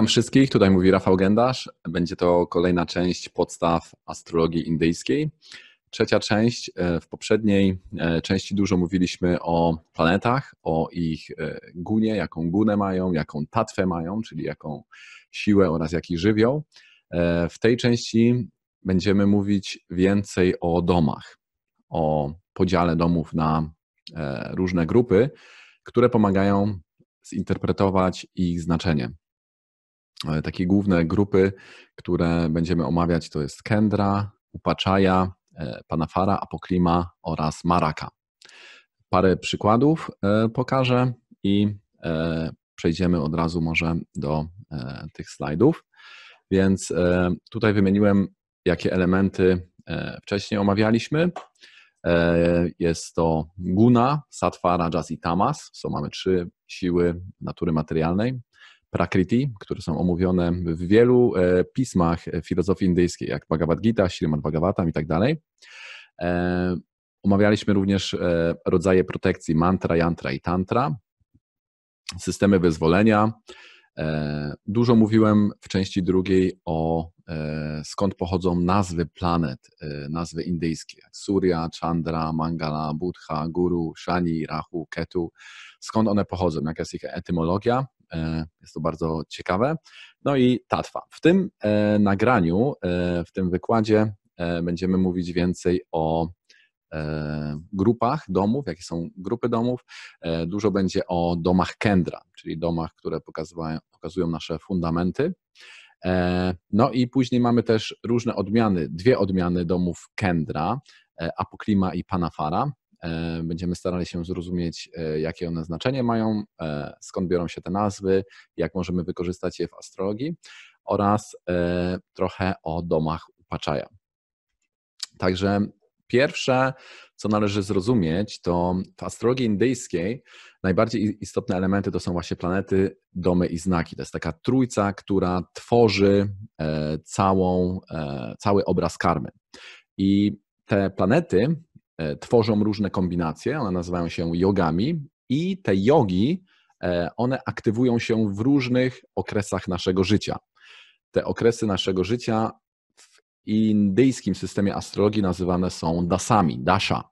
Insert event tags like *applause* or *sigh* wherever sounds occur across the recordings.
Witam wszystkich, tutaj mówi Rafał Gendarz. Będzie to kolejna część podstaw astrologii indyjskiej. Trzecia część. E, w poprzedniej e, części dużo mówiliśmy o planetach, o ich e, gunie, jaką gunę mają, jaką tatwę mają, czyli jaką siłę oraz jaki żywioł. W tej części będziemy mówić więcej o domach, o podziale domów na różne grupy, które pomagają zinterpretować ich znaczenie. E, takie główne grupy, które będziemy omawiać, to jest Kendra, Upaczaja, e, Panafara, Apoklima oraz Maraka. Parę przykładów e, pokażę i przejdziemy od razu może do tych slajdów. Więc tutaj wymieniłem, jakie elementy wcześniej omawialiśmy. Jest to guna, satwa, rajas i tamas. So mamy trzy siły natury materialnej, prakriti, które są omówione w wielu e, pismach e, filozofii indyjskiej, jak Bhagavad Gita, Srimad Bhagavatam i tak dalej. E, omawialiśmy również rodzaje protekcji mantra, jantra i tantra, systemy wyzwolenia. Dużo mówiłem w części drugiej o skąd pochodzą nazwy planet, nazwy indyjskie, jak Surya, Chandra, Mangala, Buddha, Guru, Shani, Rahu, Ketu, skąd one pochodzą, jaka jest ich etymologia. E, jest to bardzo ciekawe. No i Tatwa. W tym e, nagraniu, e, w tym wykładzie będziemy mówić więcej o grupach domów, jakie są grupy domów. Dużo będzie o domach Kendra, czyli domach, które pokazują nasze fundamenty. No i później mamy też różne odmiany, dwie odmiany domów Kendra, Apoklima i Panafara. E, będziemy starali się zrozumieć, e, jakie one znaczenie mają, e, skąd biorą się te nazwy, jak możemy wykorzystać je w astrologii oraz trochę o domach upaczaja. Także pierwsze, co należy zrozumieć, to w astrologii indyjskiej najbardziej istotne elementy to są właśnie planety, domy i znaki. To jest taka trójca, która tworzy całą, cały obraz karmy. I te planety E, tworzą różne kombinacje, one nazywają się jogami i te jogi, e, one aktywują się w różnych okresach naszego życia. Te okresy naszego życia w indyjskim systemie astrologii nazywane są dasami, dasha.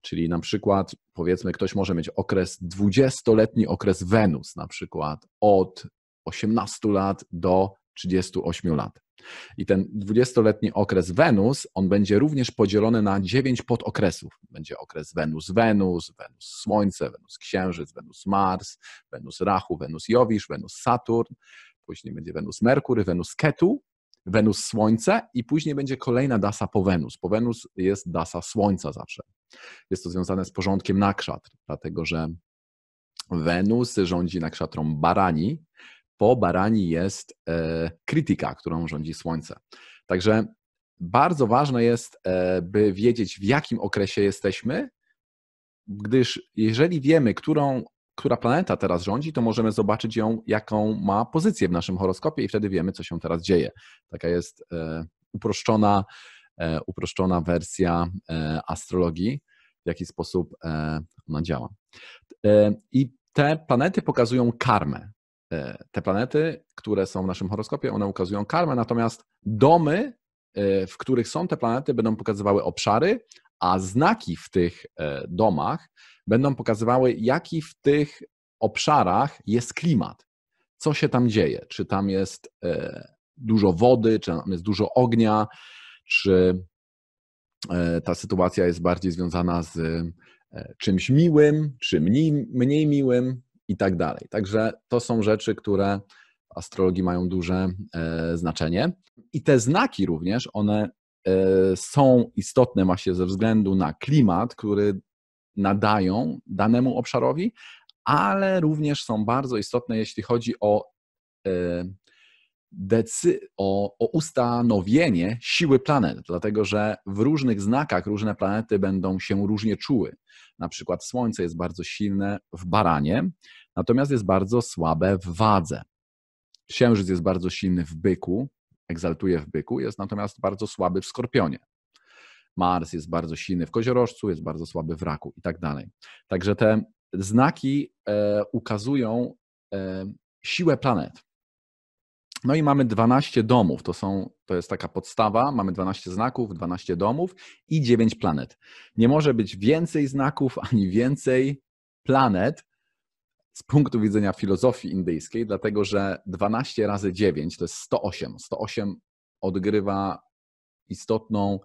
Czyli na przykład, powiedzmy, ktoś może mieć okres 20-letni okres Wenus, na przykład od 18 lat do 38 lat. I ten 20-letni okres Wenus, on będzie również podzielony na 9 podokresów. Będzie okres Wenus-Wenus, Wenus-Słońce, Wenus-Księżyc, Wenus-Mars, Wenus-Rachu, Wenus-Jowisz, Wenus-Saturn, później będzie Wenus-Merkury, Wenus-Ketu, Wenus-Słońce i później będzie kolejna dasa po Wenus. Po Wenus jest dasa Słońca zawsze. Jest to związane z porządkiem nakrzat, dlatego że Wenus rządzi nakszatrą Barani, po barani jest e, krytyka, którą rządzi słońce. Także bardzo ważne jest, e, by wiedzieć, w jakim okresie jesteśmy, gdyż jeżeli wiemy, którą, która planeta teraz rządzi, to możemy zobaczyć ją, jaką ma pozycję w naszym horoskopie i wtedy wiemy, co się teraz dzieje. Taka jest e, uproszczona, uproszczona wersja astrologii, w jaki sposób ona działa. I te planety pokazują karmę. E, te planety, które są w naszym horoskopie, one ukazują karmę, natomiast domy, e, w których są te planety, będą pokazywały obszary, a znaki w tych e, domach będą pokazywały, jaki w tych obszarach jest klimat, co się tam dzieje, czy tam jest dużo wody, czy tam jest dużo ognia, czy ta sytuacja jest bardziej związana z czymś miłym, czy mniej, mniej miłym, i tak dalej. Także to są rzeczy, które astrologii mają duże e, znaczenie. I te znaki również, one e, są istotne właśnie ze względu na klimat, który nadają danemu obszarowi, ale również są bardzo istotne, jeśli chodzi o, e, decy- o, o ustanowienie siły planet, dlatego że w różnych znakach różne planety będą się różnie czuły. Na przykład słońce jest bardzo silne w baranie, natomiast jest bardzo słabe w wadze. Księżyc jest bardzo silny w byku, egzaltuje w byku, jest natomiast bardzo słaby w skorpionie. Mars jest bardzo silny w koziorożcu, jest bardzo słaby w raku i tak dalej. Także te znaki e, ukazują e, siłę planet. No i mamy 12 domów, to, są, to jest taka podstawa, mamy 12 znaków, 12 domów i 9 planet. Nie może być więcej znaków ani więcej planet z punktu widzenia filozofii indyjskiej, dlatego że 12 razy 9 to jest 108. 108 odgrywa istotną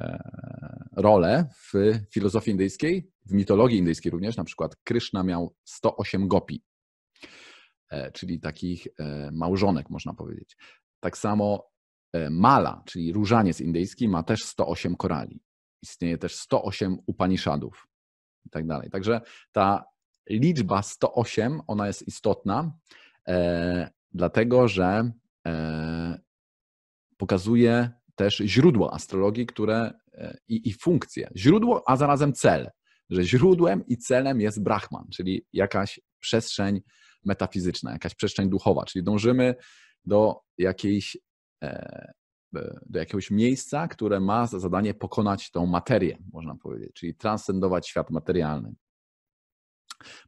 e, rolę w filozofii indyjskiej, w mitologii indyjskiej również, na przykład Krishna miał 108 gopi, E, czyli takich e, małżonek, można powiedzieć. Tak samo e, mala, czyli różaniec indyjski, ma też 108 korali. Istnieje też 108 upaniszadów i tak dalej. Także ta liczba 108, ona jest istotna, dlatego że pokazuje też źródło astrologii, które i, i funkcję. Źródło, a zarazem cel, że źródłem i celem jest Brahman, czyli jakaś przestrzeń metafizyczna, jakaś przestrzeń duchowa, czyli dążymy do jakiejś e, e, do jakiegoś miejsca, które ma za zadanie pokonać tą materię, można powiedzieć, czyli transcendować świat materialny.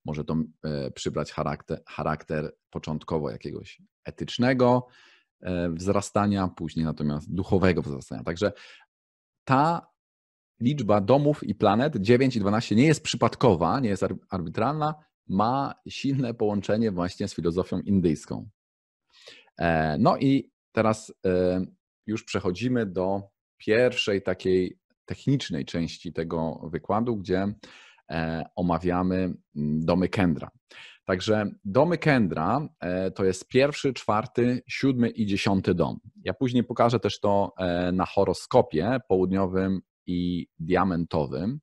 Może to e, przybrać charakter, charakter początkowo jakiegoś etycznego wzrastania, później natomiast duchowego wzrastania. Także ta liczba domów i planet 9 i 12 nie jest przypadkowa, nie jest arbitralna, ma silne połączenie właśnie z filozofią indyjską. E, no i teraz e, już przechodzimy do pierwszej takiej technicznej części tego wykładu, gdzie e, omawiamy mm, domy Kendra. Także domy Kendra to jest pierwszy, czwarty, siódmy i dziesiąty dom. Ja później pokażę też to na horoskopie południowym i diamentowym,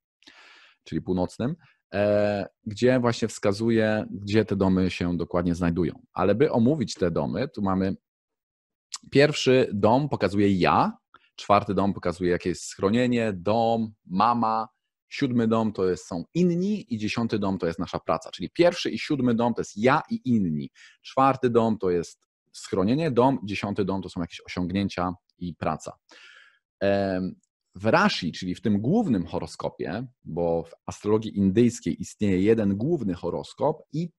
czyli północnym. E, gdzie właśnie wskazuje, gdzie te domy się dokładnie znajdują. Ale by omówić te domy, tu mamy pierwszy dom pokazuje ja, czwarty dom pokazuje jakieś schronienie, dom, mama, siódmy dom to jest, są inni i dziesiąty dom to jest nasza praca. Czyli pierwszy i siódmy dom to jest ja i inni. Czwarty dom to jest schronienie, dom, dziesiąty dom to są jakieś osiągnięcia i praca w Rashi, czyli w tym głównym horoskopie, bo w astrologii indyjskiej istnieje jeden główny horoskop i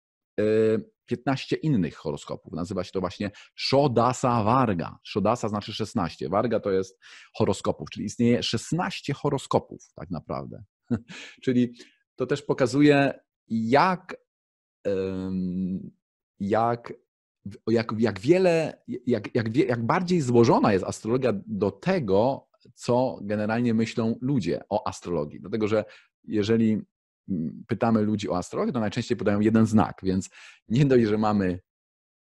15 e, innych horoskopów. Nazywa się to właśnie Shodasa Varga. Shodasa znaczy 16. Varga to jest horoskopów, czyli istnieje 16 horoskopów tak naprawdę. *laughs* czyli to też pokazuje, jak, jak jak, jak wiele, jak, jak, jak bardziej złożona jest astrologia do tego, co generalnie myślą ludzie o astrologii. Dlatego, że jeżeli mm, pytamy ludzi o astrologię, to najczęściej podają jeden znak, więc nie dość, że mamy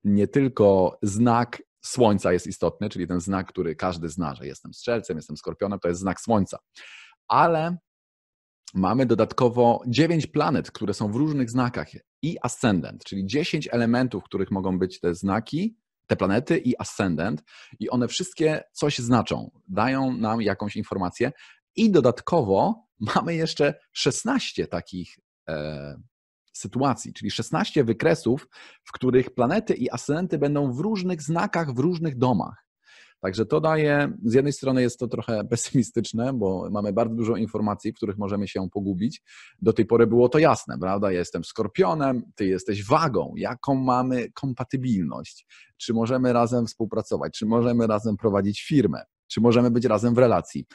nie tylko znak Słońca jest istotny, czyli ten znak, który każdy zna, że jestem strzelcem, jestem skorpionem, to jest znak Słońca. Ale mamy dodatkowo 9 planet, które są w różnych znakach i ascendent, czyli 10 elementów, których mogą być te znaki, te planety i ascendent i one wszystkie coś znaczą, dają nam jakąś informację i dodatkowo mamy jeszcze 16 takich e, sytuacji, czyli 16 wykresów, w których planety i ascendenty będą w różnych znakach, w różnych domach. Także to daje, z jednej strony jest to trochę *laughs* pesymistyczne, bo mamy bardzo dużo informacji, w których możemy się pogubić. Do tej pory było to jasne, prawda? Ja jestem skorpionem, ty jesteś wagą. Jaką mamy kompatybilność? Czy możemy razem współpracować? Czy możemy razem prowadzić firmę? Czy możemy być razem w relacji?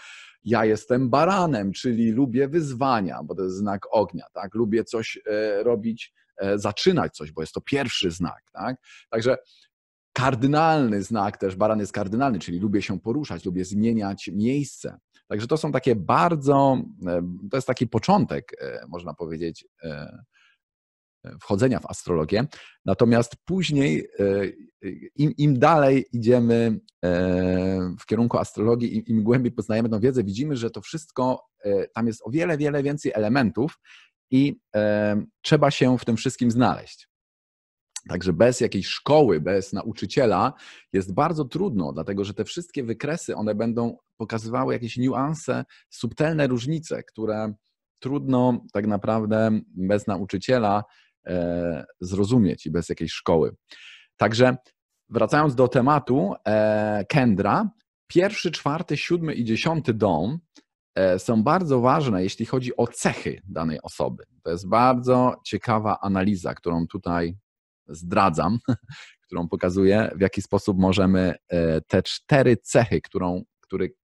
ja jestem baranem, czyli lubię wyzwania, bo to jest znak ognia, tak? Lubię coś e, robić, e, zaczynać coś, bo jest to pierwszy znak, tak? Także Kardynalny znak też, baran jest kardynalny, czyli lubię się poruszać, lubię zmieniać miejsce. Także to są takie bardzo, e, to jest taki początek, e, można powiedzieć, e, wchodzenia w astrologię. Natomiast później, im, im, dalej idziemy w kierunku astrologii, im, im głębiej poznajemy tą wiedzę, widzimy, że to wszystko, tam jest o wiele, wiele więcej elementów i trzeba się w tym wszystkim znaleźć. Także bez jakiejś szkoły, bez nauczyciela jest bardzo trudno, dlatego że te wszystkie wykresy, one będą pokazywały jakieś niuanse, subtelne różnice, które trudno tak naprawdę bez nauczyciela e, zrozumieć i bez jakiejś szkoły. Także wracając do tematu e, Kendra, pierwszy, czwarty, siódmy i dziesiąty dom e, są bardzo ważne, jeśli chodzi o cechy danej osoby. To jest bardzo ciekawa analiza, którą tutaj zdradzam, *laughs* którą pokazuję, w jaki sposób możemy e, te cztery cechy, którą,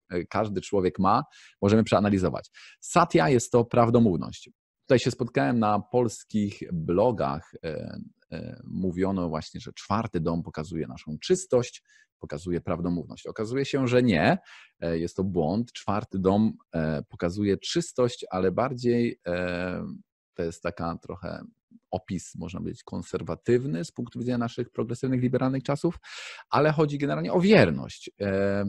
e, każdy człowiek ma, możemy przeanalizować. Satya jest to prawdomówność. Tutaj się spotkałem na polskich blogach. E, mówiono właśnie, że czwarty dom pokazuje naszą czystość, pokazuje prawdomówność. Okazuje się, że nie, jest to błąd. Czwarty dom pokazuje czystość, ale bardziej to jest taka trochę opis, można powiedzieć, konserwatywny z punktu widzenia naszych progresywnych, liberalnych czasów, ale chodzi generalnie o wierność. E,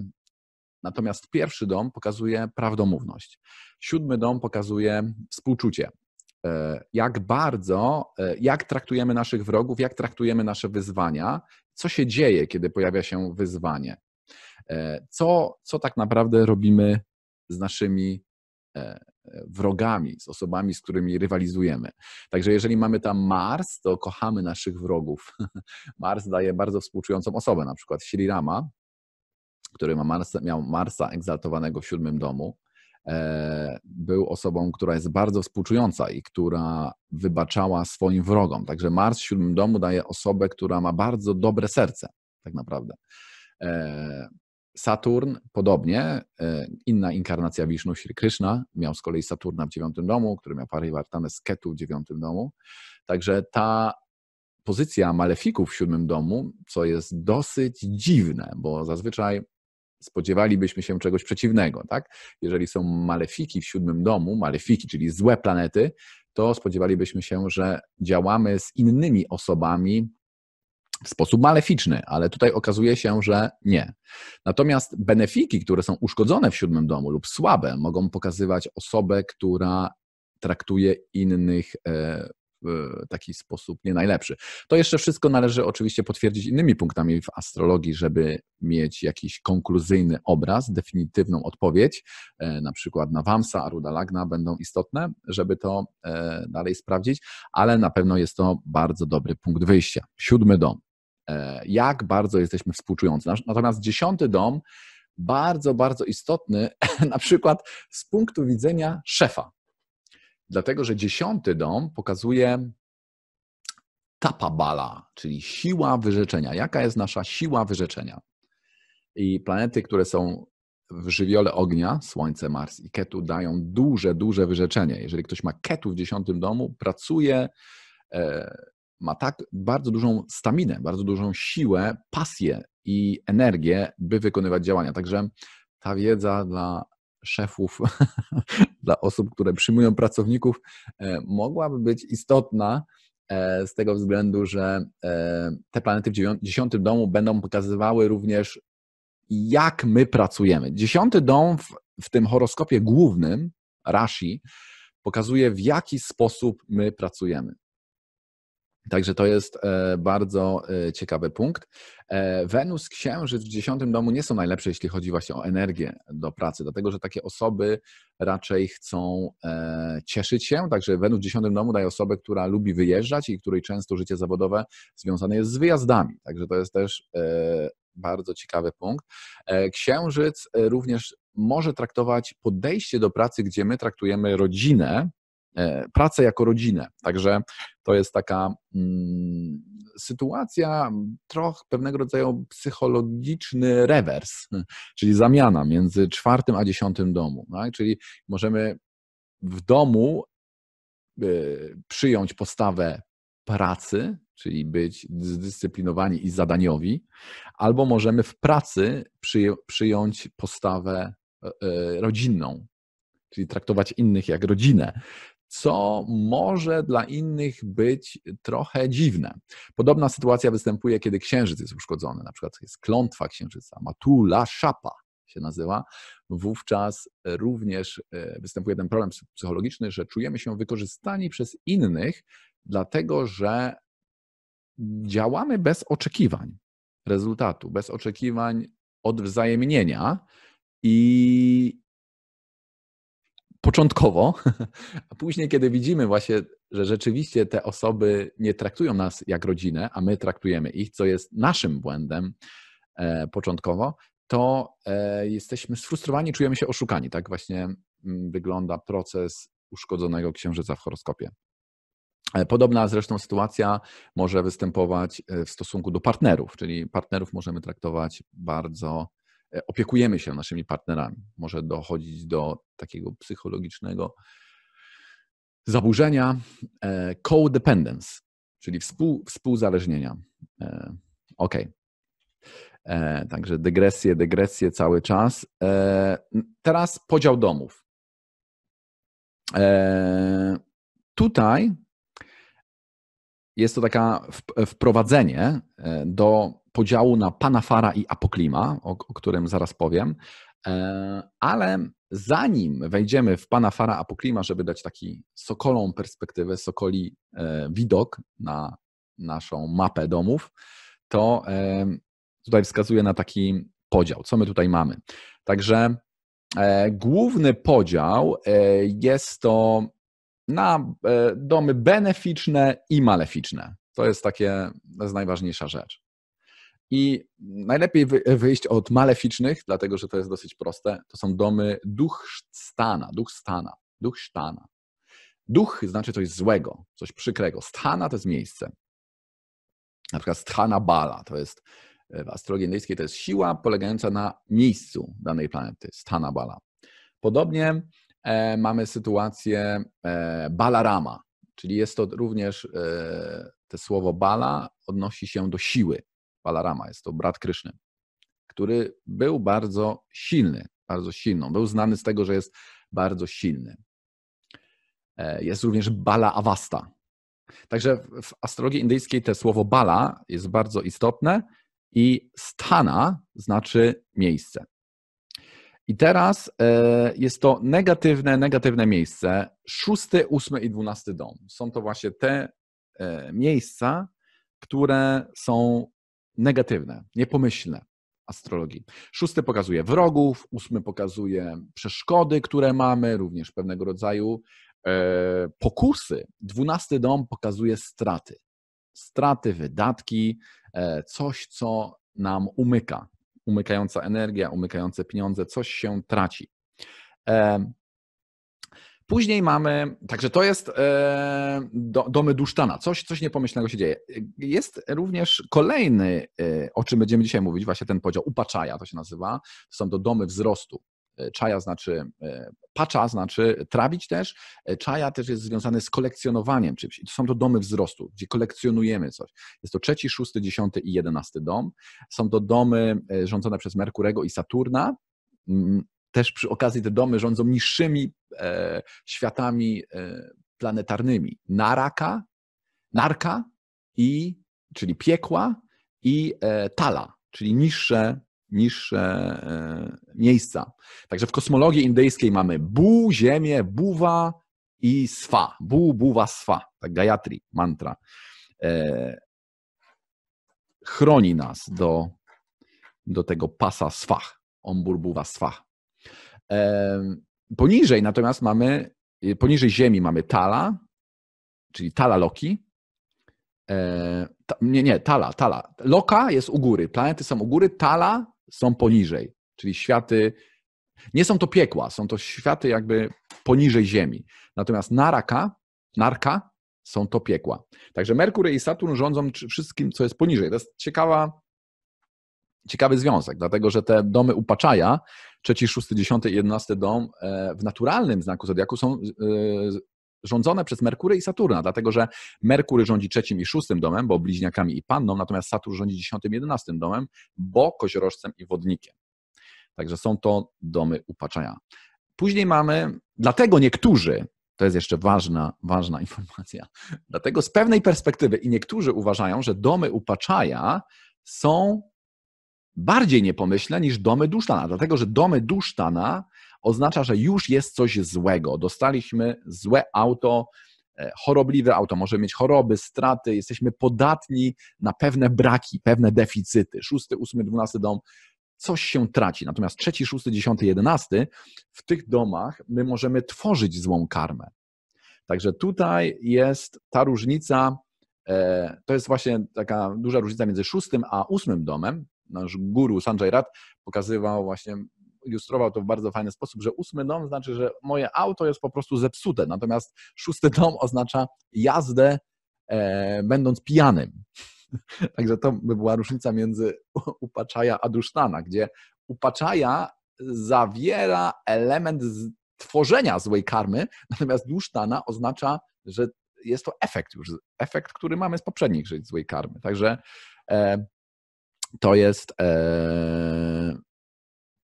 natomiast pierwszy dom pokazuje prawdomówność. Siódmy dom pokazuje współczucie. E, jak bardzo, e, jak traktujemy naszych wrogów, jak traktujemy nasze wyzwania, co się dzieje, kiedy pojawia się wyzwanie. Co, co tak naprawdę robimy z naszymi E, wrogami, z osobami, z którymi rywalizujemy. Także jeżeli mamy tam Mars, to kochamy naszych wrogów. *laughs* Mars daje bardzo współczującą osobę, na przykład Sri Rama, który ma Marsa, miał Marsa egzaltowanego w siódmym domu, e, był osobą, która jest bardzo współczująca i która wybaczała swoim wrogom. Także Mars w siódmym domu daje osobę, która ma bardzo dobre serce, tak naprawdę. E, Saturn, podobnie, e, inna inkarnacja Vishnu, Sri Krishna, miał z kolei Saturna w dziewiątym domu, który miał Parivartanę z Ketu w dziewiątym domu. Także ta pozycja malefików w siódmym domu, co jest dosyć dziwne, bo zazwyczaj spodziewalibyśmy się czegoś przeciwnego, tak? Jeżeli są malefiki w siódmym domu, malefiki, czyli złe planety, to spodziewalibyśmy się, że działamy z innymi osobami, w sposób maleficzny, ale tutaj okazuje się, że nie. Natomiast benefiki, które są uszkodzone w siódmym domu lub słabe, mogą pokazywać osobę, która traktuje innych e, w taki sposób nie najlepszy. To jeszcze wszystko należy oczywiście potwierdzić innymi punktami w astrologii, żeby mieć jakiś konkluzyjny obraz, definitywną odpowiedź, e, na przykład na Wamsa, Aruda Lagna będą istotne, żeby to e, dalej sprawdzić, ale na pewno jest to bardzo dobry punkt wyjścia. Siódmy dom. E, jak bardzo jesteśmy współczujący. Natomiast dziesiąty dom bardzo, bardzo istotny, *laughs* na przykład z punktu widzenia szefa. Dlatego, że dziesiąty dom pokazuje tapabala, czyli siła wyrzeczenia. Jaka jest nasza siła wyrzeczenia? I planety, które są w żywiole ognia, Słońce, Mars i Ketu, dają duże, duże wyrzeczenie. Jeżeli ktoś ma Ketu w dziesiątym domu, pracuje, e, ma tak bardzo dużą staminę, bardzo dużą siłę, pasję i energię, by wykonywać działania. Także ta wiedza dla szefów, *laughs* dla osób, które przyjmują pracowników, e, mogłaby być istotna e, z tego względu, że e, te planety w dziesiątym domu będą pokazywały również, jak my pracujemy. Dziesiąty dom w, w tym horoskopie głównym, Rashi, pokazuje, w jaki sposób my pracujemy. Także to jest e, bardzo e, ciekawy punkt. E, Wenus, Księżyc w dziesiątym domu nie są najlepsze, jeśli chodzi właśnie o energię do pracy, dlatego że takie osoby raczej chcą cieszyć się. Także Wenus w dziesiątym domu daje osobę, która lubi wyjeżdżać i której często życie zawodowe związane jest z wyjazdami. Także to jest też bardzo ciekawy punkt. Księżyc również może traktować podejście do pracy, gdzie my traktujemy rodzinę E, pracę jako rodzinę. Także to jest taka mm, sytuacja, mm, trochę pewnego rodzaju psychologiczny rewers, *laughs* czyli zamiana między czwartym a dziesiątym domu. Tak? Czyli możemy w domu e, przyjąć postawę pracy, czyli być zdyscyplinowani i zadaniowi, albo możemy w pracy przyjąć postawę e, rodzinną, czyli traktować innych jak rodzinę co może dla innych być trochę dziwne. Podobna sytuacja występuje, kiedy księżyc jest uszkodzony, na przykład jest klątwa księżyca, matula szapa się nazywa. Wówczas również e, występuje ten problem psychologiczny, że czujemy się wykorzystani przez innych, dlatego że działamy bez oczekiwań rezultatu, bez oczekiwań odwzajemnienia i początkowo, *laughs* a później, kiedy widzimy właśnie, że rzeczywiście te osoby nie traktują nas jak rodzinę, a my traktujemy ich, co jest naszym błędem e, początkowo, to e, jesteśmy sfrustrowani, czujemy się oszukani. Tak właśnie mm, wygląda proces uszkodzonego księżyca w horoskopie. E, podobna zresztą sytuacja może występować w stosunku do partnerów, czyli partnerów możemy traktować bardzo E, opiekujemy się naszymi partnerami. Może dochodzić do takiego psychologicznego zaburzenia e, codependence, czyli współ, współzależnienia. E, ok. Także dygresje, dygresje cały czas. Teraz podział domów. Tutaj jest to taka wprowadzenie do podziału na Panafara i Apoklima, o, o którym zaraz powiem, e, ale zanim wejdziemy w pana Fara Apoklima, żeby dać taki sokolą perspektywę, sokoli e, widok na naszą mapę domów, to e, tutaj wskazuję na taki podział, co my tutaj mamy. Także główny podział jest to na domy beneficzne i maleficzne. To jest takie, to jest najważniejsza rzecz. I najlepiej wyjść od maleficznych, dlatego że to jest dosyć proste. To są domy duch stana, duch stana, duch stana. Duch znaczy coś złego, coś przykrego. Stana to jest miejsce. Na przykład sthana bala to jest e, w astrologii indyjskiej to jest siła polegająca na miejscu danej planety, sthana bala. Podobnie e, mamy sytuację e, balarama, czyli jest to również e, to słowo bala odnosi się do siły, Balarama, jest to brat Kryszny, który był bardzo silny, bardzo silną. Był znany z tego, że jest bardzo silny. E, jest również Bala Avasta. Także w astrologii indyjskiej te słowo Bala jest bardzo istotne i Stana znaczy miejsce. I teraz e, jest to negatywne, negatywne miejsce, szósty, ósmy i dwunasty dom. Są to właśnie te e, miejsca, które są negatywne, niepomyślne astrologii. Szósty pokazuje wrogów, ósmy pokazuje przeszkody, które mamy, również pewnego rodzaju e, pokusy. Dwunasty dom pokazuje straty. Straty, wydatki, e, coś, co nam umyka. Umykająca energia, umykające pieniądze, coś się traci. E, Później mamy, także to jest e, do, domy Dusztana, coś, coś niepomyślnego się dzieje. Jest również kolejny, e, o czym będziemy dzisiaj mówić, właśnie ten podział upaczaja to się nazywa, to są to domy wzrostu. E, czaja znaczy, e, pacza znaczy trawić też. E, czaja też jest związany z kolekcjonowaniem czymś. I to są to domy wzrostu, gdzie kolekcjonujemy coś. Jest to trzeci, szósty, dziesiąty i jedenasty dom. Są to domy rządzone przez Merkurego i Saturna. Mm, też przy okazji te domy rządzą niższymi e, światami e, planetarnymi. Naraka, narka i, czyli piekła i e, tala, czyli niższe, niższe e, miejsca. Także w kosmologii indyjskiej mamy bu, ziemię, buwa i swa. Bu, buwa, swa. Tak Gayatri, mantra. E, chroni nas do, do tego pasa swach. Ombur buwa swach. Poniżej natomiast mamy, y, poniżej Ziemi mamy Tala, czyli Tala Loki. E, nie, nie, Tala, Tala. Loka jest u góry, planety są u góry, Tala są poniżej, czyli światy. Nie są to piekła, są to światy jakby poniżej Ziemi. Natomiast Naraka, Narka są to piekła. Także Merkury i Saturn rządzą wszystkim, co jest poniżej. To jest ciekawa ciekawy związek, dlatego że te domy upaczaja, trzeci, szósty, dziesiąty i jedenasty dom e, w naturalnym znaku zodiaku są e, rządzone przez Merkury i Saturna, dlatego że Merkury rządzi trzecim i szóstym domem, bo bliźniakami i panną, natomiast Saturn rządzi dziesiątym i jedenastym domem, bo koziorożcem i wodnikiem. Także są to domy upaczaja. Później mamy, dlatego niektórzy, to jest jeszcze ważna, ważna *laughs* informacja, dlatego z pewnej perspektywy i niektórzy uważają, że domy upaczaja są bardziej nie pomyślę niż domy Dusztana, dlatego że domy Dusztana oznacza, że już jest coś złego. Dostaliśmy złe auto, e, chorobliwe auto, może mieć choroby, straty, jesteśmy podatni na pewne braki, pewne deficyty. Szósty, ósmy, dwunasty dom, coś się traci. Natomiast trzeci, szósty, dziesiąty, jedenasty, w tych domach my możemy tworzyć złą karmę. Także tutaj jest ta różnica, e, to jest właśnie taka duża różnica między szóstym a ósmym domem, nasz guru Sanjay Rat pokazywał właśnie ilustrował to w bardzo fajny sposób, że ósmy dom znaczy, że moje auto jest po prostu zepsute, natomiast szósty dom oznacza jazdę e, będąc pijanym. *laughs* Także to by była różnica między *laughs* upaczaja a dusztana, gdzie upaczaja zawiera element tworzenia złej karmy, *laughs* natomiast dusztana oznacza, że jest to efekt już, efekt, który mamy z poprzednich żyć złej karmy. Także e, to jest e,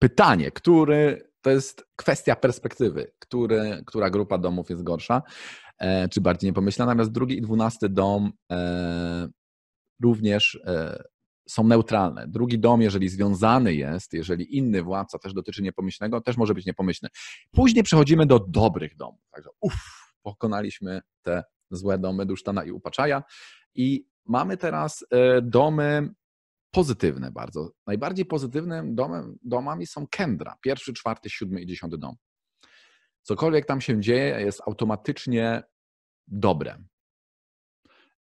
pytanie, który to jest kwestia perspektywy, który, która grupa domów jest gorsza, e, czy bardziej niepomyślna, Natomiast drugi i dwunasty dom e, również e, są neutralne. Drugi dom, jeżeli związany jest, jeżeli inny władca też dotyczy niepomyślnego, też może być niepomyślny. Później przechodzimy do dobrych domów. Także uff, pokonaliśmy te złe domy Dusztana i Upaczaja i mamy teraz e, domy pozytywne bardzo. Najbardziej pozytywnym domem, domami są kendra, pierwszy, czwarty, siódmy i dziesiąty dom. Cokolwiek tam się dzieje, jest automatycznie dobre.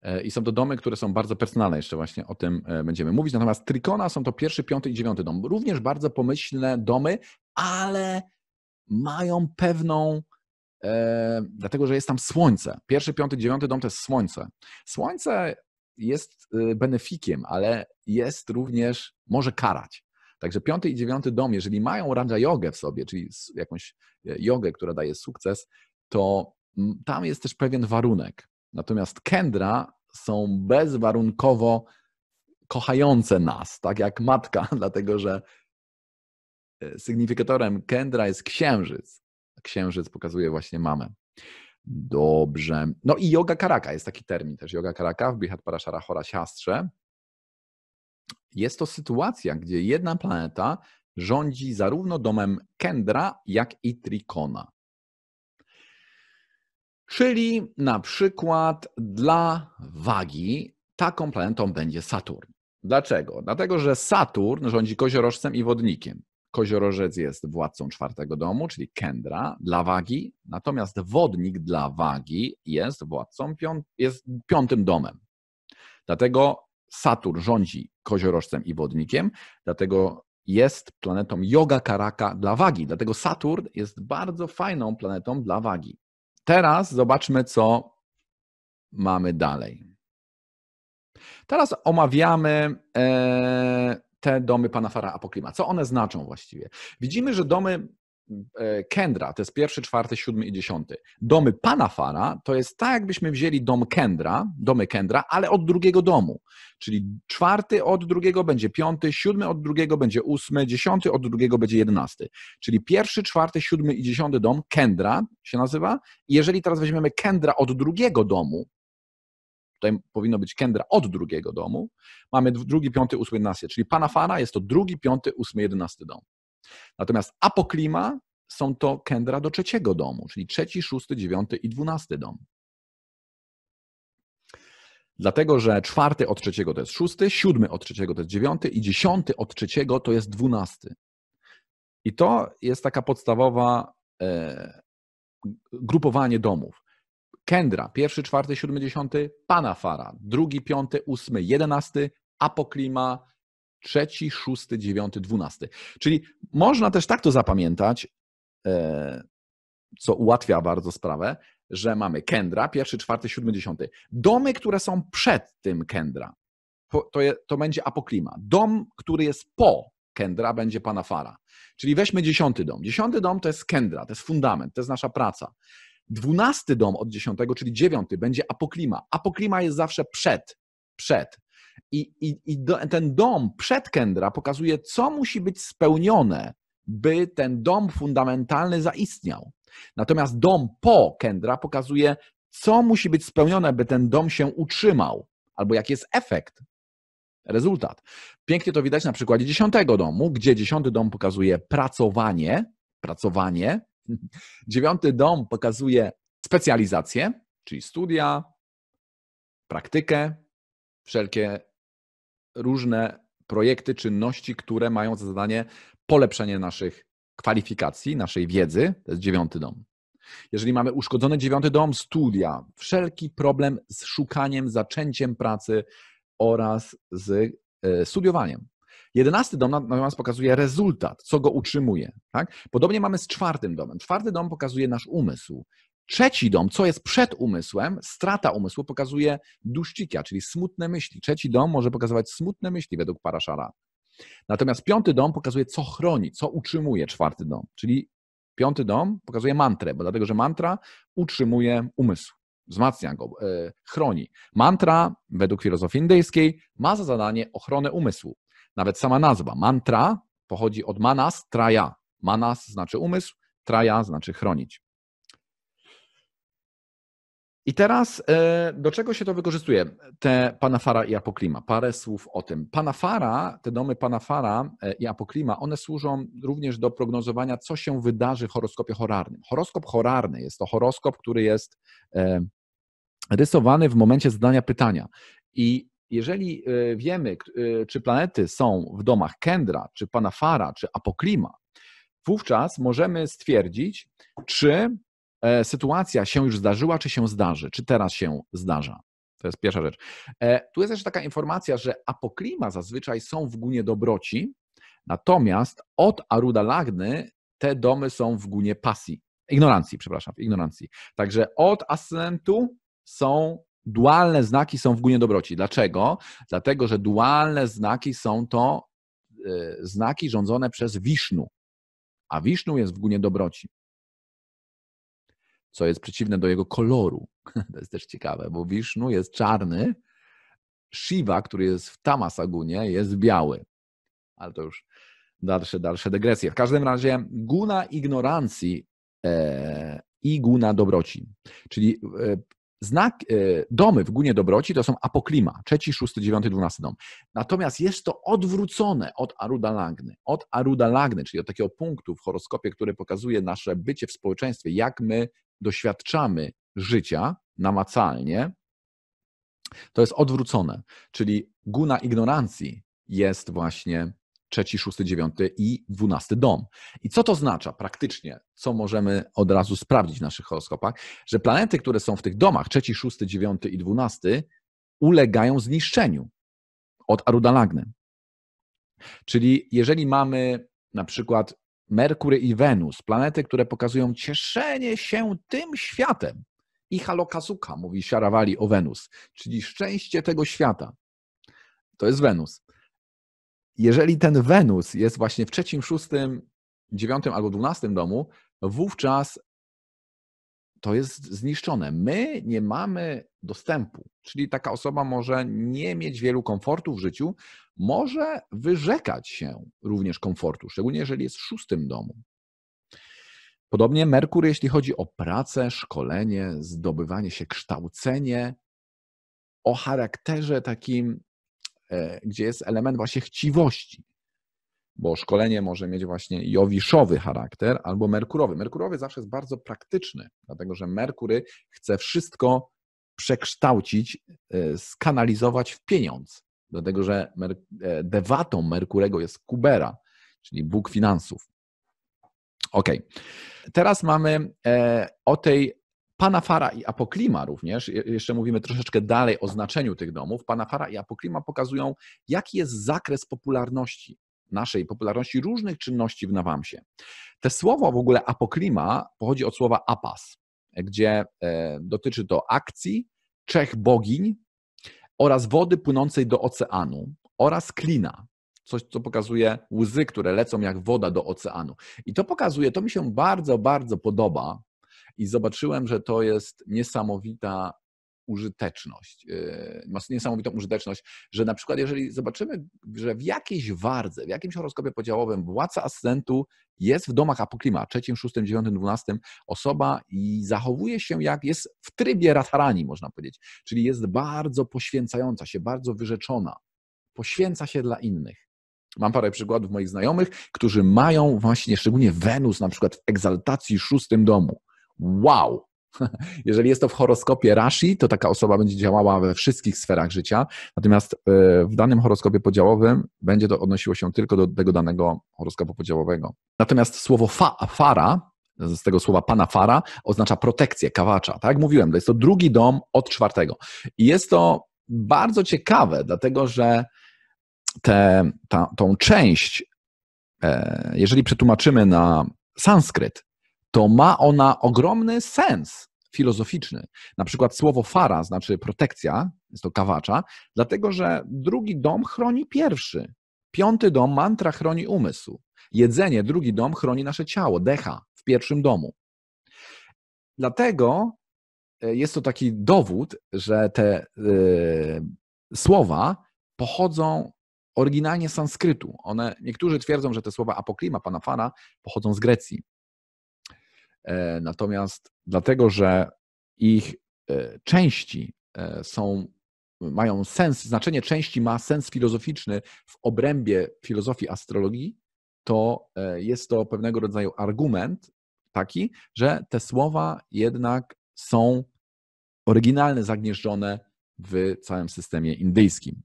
E, I są to domy, które są bardzo personalne, jeszcze właśnie o tym e, będziemy mówić. Natomiast Trikona są to pierwszy, piąty i dziewiąty dom. Również bardzo pomyślne domy, ale mają pewną. E, dlatego, że jest tam słońce. Pierwszy, piąty, dziewiąty dom to jest słońce. Słońce jest y, benefikiem, ale jest również, może karać. Także piąty i dziewiąty dom, jeżeli mają Raja Jogę w sobie, czyli jakąś e, jogę, która daje sukces, to tam jest też pewien warunek. Natomiast Kendra są bezwarunkowo kochające nas, tak jak matka, *laughs* dlatego że e, sygnifikatorem Kendra jest księżyc. Księżyc pokazuje właśnie mamę. Dobrze. No i yoga karaka jest taki termin też. Yoga karaka w Brihat Parashara Siastrze. Jest to sytuacja, gdzie jedna planeta rządzi zarówno domem Kendra, jak i Trikona. Czyli na przykład dla wagi taką planetą będzie Saturn. Dlaczego? Dlatego, że Saturn rządzi koziorożcem i wodnikiem. Koziorożec jest władcą czwartego domu, czyli Kendra dla wagi, natomiast wodnik dla wagi jest władcą, jest piątym domem. Dlatego Satur rządzi koziorożcem i wodnikiem, dlatego jest planetą yoga karaka dla wagi. Dlatego Saturn jest bardzo fajną planetą dla wagi. Teraz zobaczmy, co mamy dalej. Teraz omawiamy e, te domy pana Fara Apoklima? Co one znaczą właściwie? Widzimy, że domy e, Kendra, to jest pierwszy, czwarty, siódmy i dziesiąty. Domy pana Fara to jest tak, jakbyśmy wzięli dom Kendra, domy Kendra, ale od drugiego domu. Czyli czwarty od drugiego będzie piąty, siódmy od drugiego będzie ósmy, dziesiąty od drugiego będzie jedenasty. Czyli pierwszy, czwarty, siódmy i dziesiąty dom Kendra się nazywa. jeżeli teraz weźmiemy Kendra od drugiego domu, Tutaj powinno być kendra od drugiego domu. Mamy drugi, piąty, ósmy, jedenasty, czyli panafana jest to drugi, piąty, ósmy, jedenasty dom. Natomiast apoklima są to kendra do trzeciego domu, czyli trzeci, szósty, dziewiąty i dwunasty dom. Dlatego, że czwarty od trzeciego to jest szósty, siódmy od trzeciego to jest dziewiąty i dziesiąty od trzeciego to jest dwunasty. I to jest taka podstawowa e, grupowanie domów. Kendra, pierwszy, czwarty, siódmy, dziesiąty, Panafara, drugi, piąty, ósmy, jedenasty, Apoklima, trzeci, szósty, dziewiąty, dwunasty. Czyli można też tak to zapamiętać, e, co ułatwia bardzo sprawę, że mamy Kendra, pierwszy, czwarty, siódmy, dziesiąty. Domy, które są przed tym Kendra, to, je, to będzie Apoklima. Dom, który jest po Kendra będzie Panafara. Czyli weźmy dziesiąty dom. Dziesiąty dom to jest Kendra, to jest fundament, to jest nasza praca. Dwunasty dom od dziesiątego, czyli dziewiąty, będzie apoklima. Apoklima jest zawsze przed, przed. I, i, i do, ten dom przed Kendra pokazuje, co musi być spełnione, by ten dom fundamentalny zaistniał. Natomiast dom po Kendra pokazuje, co musi być spełnione, by ten dom się utrzymał, albo jaki jest efekt, rezultat. Pięknie to widać na przykładzie dziesiątego domu, gdzie dziesiąty dom pokazuje pracowanie, pracowanie, Dziewiąty dom pokazuje specjalizację, czyli studia, praktykę, wszelkie różne projekty, czynności, które mają za zadanie polepszenie naszych kwalifikacji, naszej wiedzy. To jest dziewiąty dom. Jeżeli mamy uszkodzony dziewiąty dom, studia, wszelki problem z szukaniem, zaczęciem pracy oraz z e, studiowaniem. Jedenasty dom natomiast pokazuje rezultat, co go utrzymuje. Tak? Podobnie mamy z czwartym domem. Czwarty dom pokazuje nasz umysł. Trzeci dom, co jest przed umysłem, strata umysłu, pokazuje duszcikia, czyli smutne myśli. Trzeci dom może pokazywać smutne myśli według Paraszara. Natomiast piąty dom pokazuje, co chroni, co utrzymuje czwarty dom. Czyli piąty dom pokazuje mantrę, bo dlatego, że mantra utrzymuje umysł, wzmacnia go, e, chroni. Mantra, według filozofii indyjskiej, ma za zadanie ochronę umysłu. Nawet sama nazwa mantra pochodzi od manas, traja. Manas znaczy umysł, traja znaczy chronić. I teraz e, do czego się to wykorzystuje? Te Panafara i Apoklima. Parę słów o tym. Panafara, te domy Panafara e, i Apoklima, one służą również do prognozowania, co się wydarzy w horoskopie horarnym. Horoskop horarny jest to horoskop, który jest e, rysowany w momencie zadania pytania. I jeżeli e, wiemy, e, czy planety są w domach Kendra, czy Panafara, czy Apoklima, wówczas możemy stwierdzić, czy e, sytuacja się już zdarzyła, czy się zdarzy, czy teraz się zdarza. To jest pierwsza rzecz. Tu jest też taka informacja, że apoklima zazwyczaj są w gunie dobroci, natomiast od Aruda Lagny te domy są w gunie pasji. Ignorancji, przepraszam, ignorancji. Także od ascendentu są dualne znaki są w gunie dobroci. Dlaczego? Dlatego, że dualne znaki są to e, znaki rządzone przez Wisznu, a Wisznu jest w gunie dobroci, co jest przeciwne do jego koloru. *laughs* To jest też ciekawe, bo Wisznu jest czarny, Shiva, który jest w Tamasagunie, jest biały. Ale to już dalsze, dalsze dygresje. W każdym razie guna ignorancji e, i guna dobroci. Czyli e, Znak, e, domy w Gunie Dobroci to są apoklima, trzeci, szósty, dziewiąty, dwunasty dom. Natomiast jest to odwrócone od Aruda Lagny. Od Aruda Lagny, czyli od takiego punktu w horoskopie, który pokazuje nasze bycie w społeczeństwie, jak my doświadczamy życia namacalnie, to jest odwrócone. Czyli guna ignorancji jest właśnie trzeci, szósty, dziewiąty i dwunasty dom. I co to oznacza praktycznie, co możemy od razu sprawdzić w naszych horoskopach, że planety, które są w tych domach, trzeci, szósty, dziewiąty i dwunasty, ulegają zniszczeniu od Arudalagny. Czyli jeżeli mamy na przykład Merkury i Wenus, planety, które pokazują cieszenie się tym światem, i halokazuka, mówi Siarawali o Wenus, czyli szczęście tego świata. To jest Wenus jeżeli ten Wenus jest właśnie w trzecim, szóstym, dziewiątym albo dwunastym domu, wówczas to jest zniszczone. My nie mamy dostępu, czyli taka osoba może nie mieć wielu komfortów w życiu, może wyrzekać się również komfortu, szczególnie jeżeli jest w szóstym domu. Podobnie Merkur, jeśli chodzi o pracę, szkolenie, zdobywanie się, kształcenie, o charakterze takim E, gdzie jest element właśnie chciwości, bo szkolenie może mieć właśnie jowiszowy charakter albo merkurowy. Merkurowy zawsze jest bardzo praktyczny, dlatego że Merkury chce wszystko przekształcić, e, skanalizować w pieniądz, dlatego że e, dewatą Merkurego jest Kubera, czyli Bóg finansów. Ok, teraz mamy o tej Panafara i Apoklima również, jeszcze mówimy troszeczkę dalej o znaczeniu tych domów, Panafara i Apoklima pokazują, jaki jest zakres popularności naszej popularności różnych czynności w Nawamsie. Te słowo w ogóle apoklima pochodzi od słowa apas, gdzie e, dotyczy to akcji, trzech bogiń oraz wody płynącej do oceanu oraz klina. Coś, co pokazuje łzy, które lecą jak woda do oceanu. I to pokazuje, to mi się bardzo, bardzo podoba i zobaczyłem, że to jest niesamowita użyteczność, e, ma niesamowitą użyteczność, że na przykład jeżeli zobaczymy, że w jakiejś wardze, w jakimś horoskopie podziałowym władca ascentu jest w domach apoklima, trzecim, szóstym, dziewiątym, dwunastym osoba i zachowuje się jak jest w trybie ratarani, można powiedzieć, czyli jest bardzo poświęcająca się, bardzo wyrzeczona, poświęca się dla innych. Mam parę przykładów moich znajomych, którzy mają właśnie, szczególnie Wenus na przykład w egzaltacji szóstym domu wow. *laughs* Jeżeli jest to w horoskopie Rashi, to taka osoba będzie działała we wszystkich sferach życia, natomiast e, w danym horoskopie podziałowym będzie to odnosiło się tylko do tego danego horoskopu podziałowego. Natomiast słowo fa, fara, z tego słowa pana fara, oznacza protekcję, kawacza. Tak jak mówiłem, to jest to drugi dom od czwartego. I jest to bardzo ciekawe, dlatego że tę tą część, e, jeżeli przetłumaczymy na sanskryt, to ma ona ogromny sens filozoficzny. Na przykład słowo fara znaczy protekcja, jest to kawacza, dlatego że drugi dom chroni pierwszy. Piąty dom mantra chroni umysł. Jedzenie, drugi dom chroni nasze ciało, decha w pierwszym domu. Dlatego e, jest to taki dowód, że te y, słowa pochodzą oryginalnie z sanskrytu. One, niektórzy twierdzą, że te słowa apoklima, fara" pochodzą z Grecji. E, natomiast dlatego, że ich e, części e, są, mają sens, znaczenie części ma sens filozoficzny w obrębie filozofii astrologii, to jest to pewnego rodzaju argument taki, że te słowa jednak są oryginalne, zagnieżdżone w całym systemie indyjskim.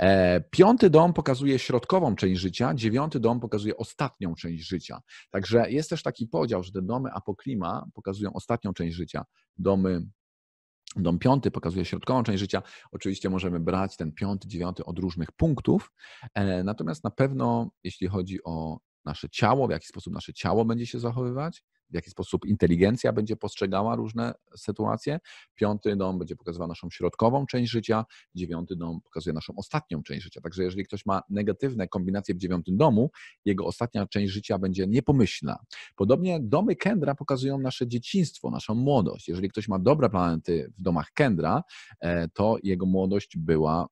E, piąty dom pokazuje środkową część życia, dziewiąty dom pokazuje ostatnią część życia. Także jest też taki podział, że te domy apoklima pokazują ostatnią część życia, domy Dom piąty pokazuje środkową część życia. Oczywiście możemy brać ten piąty, dziewiąty od różnych punktów. E, natomiast na pewno, jeśli chodzi o nasze ciało, w jaki sposób nasze ciało będzie się zachowywać, w jaki sposób inteligencja będzie postrzegała różne sytuacje. Piąty dom będzie pokazywał naszą środkową część życia, dziewiąty dom pokazuje naszą ostatnią część życia. Także jeżeli ktoś ma negatywne kombinacje w dziewiątym domu, jego ostatnia część życia będzie niepomyślna. Podobnie domy Kendra pokazują nasze dzieciństwo, naszą młodość. Jeżeli ktoś ma dobre planety w domach Kendra, e, to jego młodość była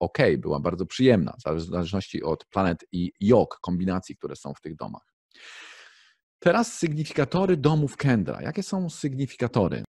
ok, była bardzo przyjemna, w zależności od planet i jog, kombinacji, które są w tych domach. Teraz sygnifikatory domów Kendra. Jakie są sygnifikatory?